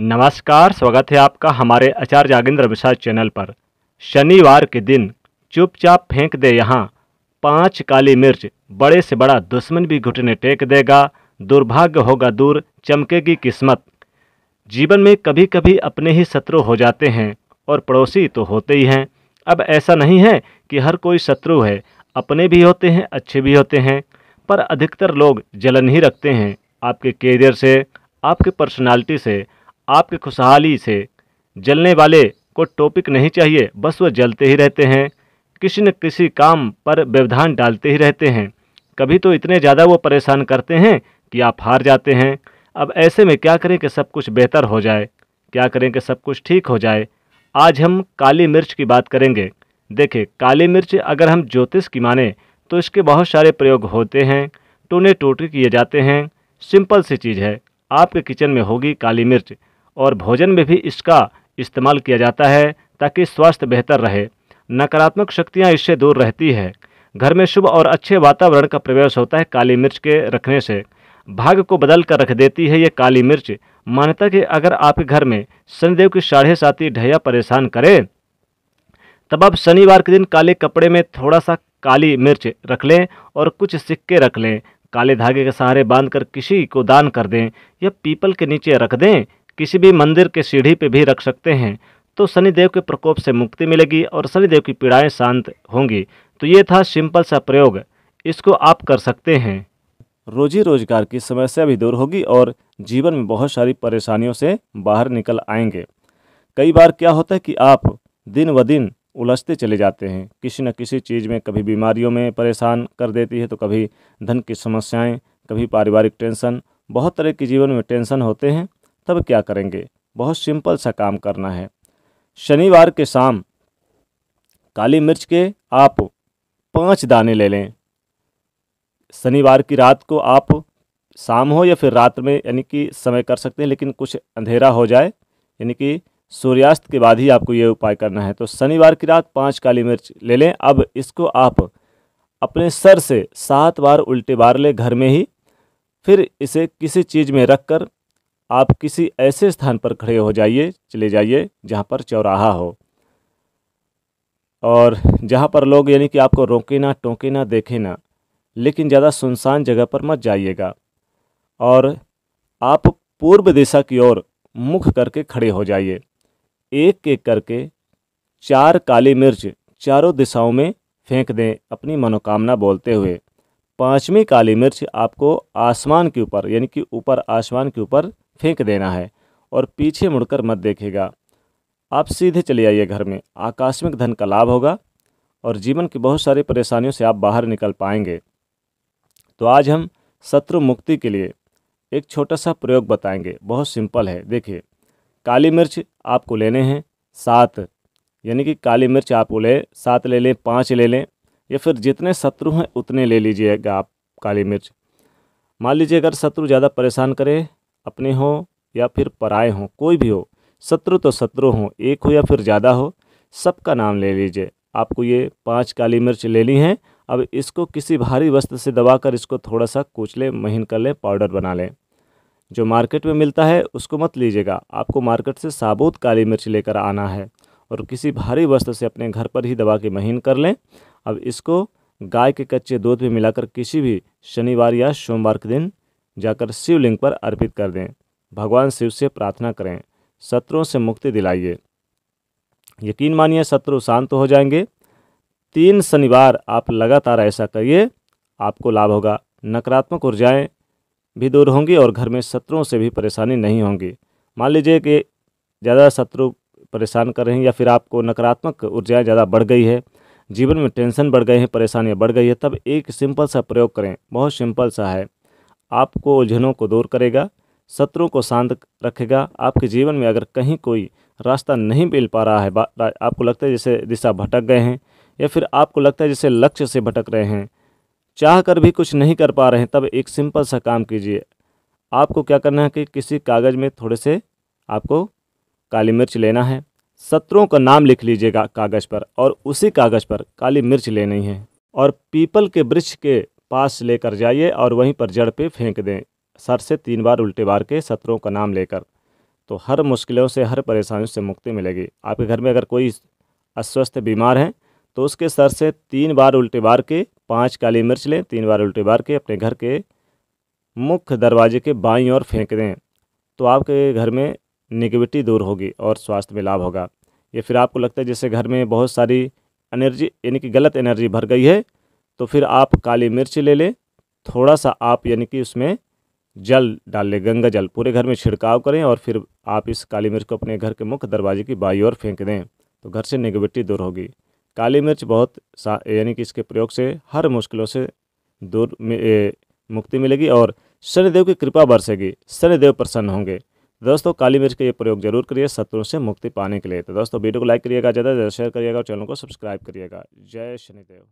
नमस्कार स्वागत है आपका हमारे आचार्य जागेंद्र विशाल चैनल पर शनिवार के दिन चुपचाप फेंक दे यहाँ पांच काली मिर्च बड़े से बड़ा दुश्मन भी घुटने टेक देगा दुर्भाग्य होगा दूर चमकेगी किस्मत जीवन में कभी कभी अपने ही शत्रु हो जाते हैं और पड़ोसी तो होते ही हैं अब ऐसा नहीं है कि हर कोई शत्रु है अपने भी होते हैं अच्छे भी होते हैं पर अधिकतर लोग जलन ही रखते हैं आपके कैरियर से आपके पर्सनालिटी से आपके खुशहाली से जलने वाले को टॉपिक नहीं चाहिए बस वह जलते ही रहते हैं किसी न किसी काम पर व्यवधान डालते ही रहते हैं कभी तो इतने ज़्यादा वो परेशान करते हैं कि आप हार जाते हैं अब ऐसे में क्या करें कि सब कुछ बेहतर हो जाए क्या करें कि सब कुछ ठीक हो जाए आज हम काली मिर्च की बात करेंगे देखिए काली मिर्च अगर हम ज्योतिष की माने तो इसके बहुत सारे प्रयोग होते हैं टोने टोटे किए जाते हैं सिंपल सी चीज़ है आपके किचन में होगी काली मिर्च और भोजन में भी इसका इस्तेमाल किया जाता है ताकि स्वास्थ्य बेहतर रहे नकारात्मक शक्तियाँ इससे दूर रहती है घर में शुभ और अच्छे वातावरण का प्रवेश होता है काली मिर्च के रखने से भाग को बदल कर रख देती है ये काली मिर्च मान्यता कि अगर आपके घर में शनिदेव की साढ़े साथी ढैया परेशान करें तब आप शनिवार के दिन काले कपड़े में थोड़ा सा काली मिर्च रख लें और कुछ सिक्के रख लें काले धागे के सहारे बांधकर किसी को दान कर दें या पीपल के नीचे रख दें किसी भी मंदिर के सीढ़ी पर भी रख सकते हैं तो शनिदेव के प्रकोप से मुक्ति मिलेगी और शनिदेव की पीड़ाएं शांत होंगी तो ये था सिंपल सा प्रयोग इसको आप कर सकते हैं रोजी रोजगार की समस्या भी दूर होगी और जीवन में बहुत सारी परेशानियों से बाहर निकल आएंगे कई बार क्या होता है कि आप दिन व दिन उलझते चले जाते हैं किसी न किसी चीज़ में कभी बीमारियों में परेशान कर देती है तो कभी धन की समस्याएं, कभी पारिवारिक टेंशन बहुत तरह के जीवन में टेंशन होते हैं तब क्या करेंगे बहुत सिंपल सा काम करना है शनिवार के शाम काली मिर्च के आप पाँच दाने ले लें शनिवार की रात को आप शाम हो या फिर रात में यानी कि समय कर सकते हैं लेकिन कुछ अंधेरा हो जाए यानी कि सूर्यास्त के बाद ही आपको ये उपाय करना है तो शनिवार की रात पाँच काली मिर्च ले लें अब इसको आप अपने सर से सात बार उल्टे बार लें घर में ही फिर इसे किसी चीज़ में रख कर आप किसी ऐसे स्थान पर खड़े हो जाइए चले जाइए जहाँ पर चौराहा हो और जहाँ पर लोग यानी कि आपको रोके ना टोंके ना देखे ना लेकिन ज़्यादा सुनसान जगह पर मत जाइएगा और आप पूर्व दिशा की ओर मुख करके खड़े हो जाइए एक एक करके चार काली मिर्च चारों दिशाओं में फेंक दें अपनी मनोकामना बोलते हुए पांचवी काली मिर्च आपको आसमान के ऊपर यानी कि ऊपर आसमान के ऊपर फेंक देना है और पीछे मुड़कर मत देखेगा आप सीधे चले आइए घर में आकस्मिक धन का लाभ होगा और जीवन की बहुत सारी परेशानियों से आप बाहर निकल पाएंगे तो आज हम शत्रु मुक्ति के लिए एक छोटा सा प्रयोग बताएंगे बहुत सिंपल है देखिए काली मिर्च आपको लेने हैं सात यानी कि काली मिर्च आपको ले सात ले लें पाँच ले लें या फिर जितने शत्रु हैं उतने ले लीजिएगा आप काली मिर्च मान लीजिए अगर शत्रु ज़्यादा परेशान करे अपने हो या फिर पराए हों कोई भी हो शत्रु तो शत्रु हों एक हो या फिर ज़्यादा हो सबका नाम ले लीजिए आपको ये पांच काली मिर्च लेनी है अब इसको किसी भारी वस्त्र से दबाकर इसको थोड़ा सा कूच लें महीन कर लें पाउडर बना लें जो मार्केट में मिलता है उसको मत लीजिएगा आपको मार्केट से साबुत काली मिर्च लेकर आना है और किसी भारी वस्त्र से अपने घर पर ही दबा के महीन कर लें अब इसको गाय के कच्चे दूध में मिलाकर किसी भी शनिवार या सोमवार के दिन जाकर शिवलिंग पर अर्पित कर दें भगवान शिव से प्रार्थना करें शत्रुओं से मुक्ति दिलाइए यकीन मानिए शत्रु शांत हो जाएंगे तीन शनिवार आप लगातार ऐसा करिए आपको लाभ होगा नकारात्मक ऊर्जाएं भी दूर होंगी और घर में शत्रुओं से भी परेशानी नहीं होंगी मान लीजिए कि ज़्यादा शत्रु परेशान कर रहे हैं या फिर आपको नकारात्मक ऊर्जाएं ज़्यादा बढ़ गई है जीवन में टेंशन बढ़ गए हैं परेशानियाँ बढ़ गई है तब एक सिंपल सा प्रयोग करें बहुत सिंपल सा है आपको उलझनों को दूर करेगा शत्रुओं को शांत रखेगा आपके जीवन में अगर कहीं कोई रास्ता नहीं मिल पा रहा है आपको लगता है जैसे दिशा भटक गए हैं या फिर आपको लगता है जैसे लक्ष्य से भटक रहे हैं चाह कर भी कुछ नहीं कर पा रहे हैं तब एक सिंपल सा काम कीजिए आपको क्या करना है कि किसी कागज़ में थोड़े से आपको काली मिर्च लेना है शत्रुओं का नाम लिख लीजिएगा कागज़ पर और उसी कागज़ पर काली मिर्च लेनी है और पीपल के वृक्ष के पास लेकर जाइए और वहीं पर जड़ पे फेंक दें सर से तीन बार उल्टे बार के सत्रों का नाम लेकर तो हर मुश्किलों से हर परेशानियों से मुक्ति मिलेगी आपके घर में अगर कोई अस्वस्थ बीमार हैं तो उसके सर से तीन बार उल्टे बार के पाँच काली मिर्च लें तीन बार उल्टे बार के अपने घर के मुख्य दरवाजे के बाई और फेंक दें तो आपके घर में निगेटिविटी दूर होगी और स्वास्थ्य में लाभ होगा ये फिर आपको लगता है जैसे घर में बहुत सारी एनर्जी यानी कि गलत एनर्जी भर गई है तो फिर आप काली मिर्च ले लें थोड़ा सा आप यानी कि उसमें जल डाल लें गंगा जल पूरे घर में छिड़काव करें और फिर आप इस काली मिर्च को अपने घर के मुख्य दरवाजे की बाई ओर फेंक दें तो घर से निगेटिविटी दूर होगी काली मिर्च बहुत यानी कि इसके प्रयोग से हर मुश्किलों से दूर ए, मुक्ति मिलेगी और शनिदेव की कृपा बरसेगी शनिदेव प्रसन्न होंगे दोस्तों काली मिर्च का ये प्रयोग जरूर करिए शत्रुओं से मुक्ति पाने के लिए तो दोस्तों वीडियो को लाइक करिएगा ज़्यादा ज़्यादा शेयर करिएगा और चैनल को सब्सक्राइब करिएगा जय शनिदेव